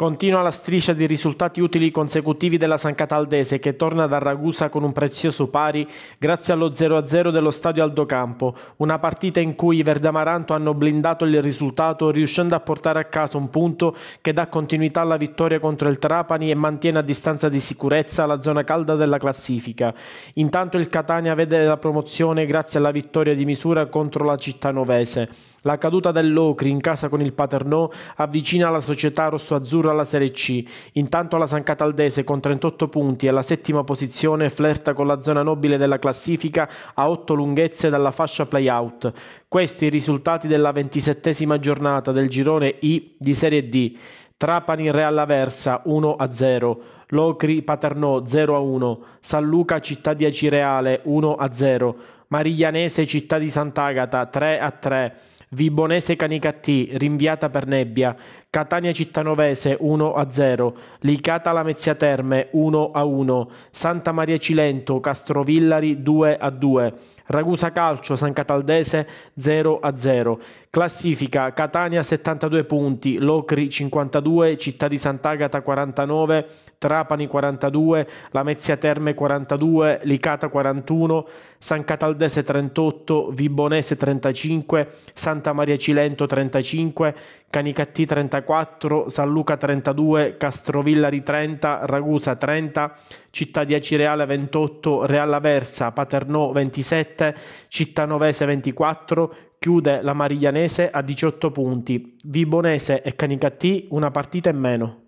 Continua la striscia di risultati utili consecutivi della San Cataldese che torna da Ragusa con un prezioso pari grazie allo 0-0 dello stadio Aldocampo, una partita in cui i Verdamaranto hanno blindato il risultato riuscendo a portare a casa un punto che dà continuità alla vittoria contro il Trapani e mantiene a distanza di sicurezza la zona calda della classifica. Intanto il Catania vede la promozione grazie alla vittoria di misura contro la città novese. La caduta dell'Ocri in casa con il Paternò avvicina la società rossoazzurra alla Serie C. Intanto la San Cataldese con 38 punti e la settima posizione flirta con la zona nobile della classifica a 8 lunghezze dalla fascia playout. Questi i risultati della ventisettesima giornata del girone I di Serie D. Trapani Real Aversa 1-0, Locri Paternò 0-1, San Luca Città di Acireale 1-0, Mariglianese Città di Sant'Agata 3-3, Vibonese Canicattì, rinviata per nebbia, Catania Cittanovese 1-0, a Licata Lamezia Terme 1-1, a Santa Maria Cilento, Castrovillari 2-2, a Ragusa Calcio San Cataldese 0-0. a Classifica Catania 72 punti, Locri 52, Città di Sant'Agata 49, Trapani 42, Lamezia Terme 42, Licata 41, San Cataldese 38, Vibonese 35, Santa Maria Cilento 35, Canicattì 34, San Luca 32, Castrovillari 30, Ragusa 30, Città di Acireale 28, Real Aversa, Paternò 27, Città Novese 24, chiude la Mariglianese a 18 punti, Vibonese e Canicattì una partita in meno.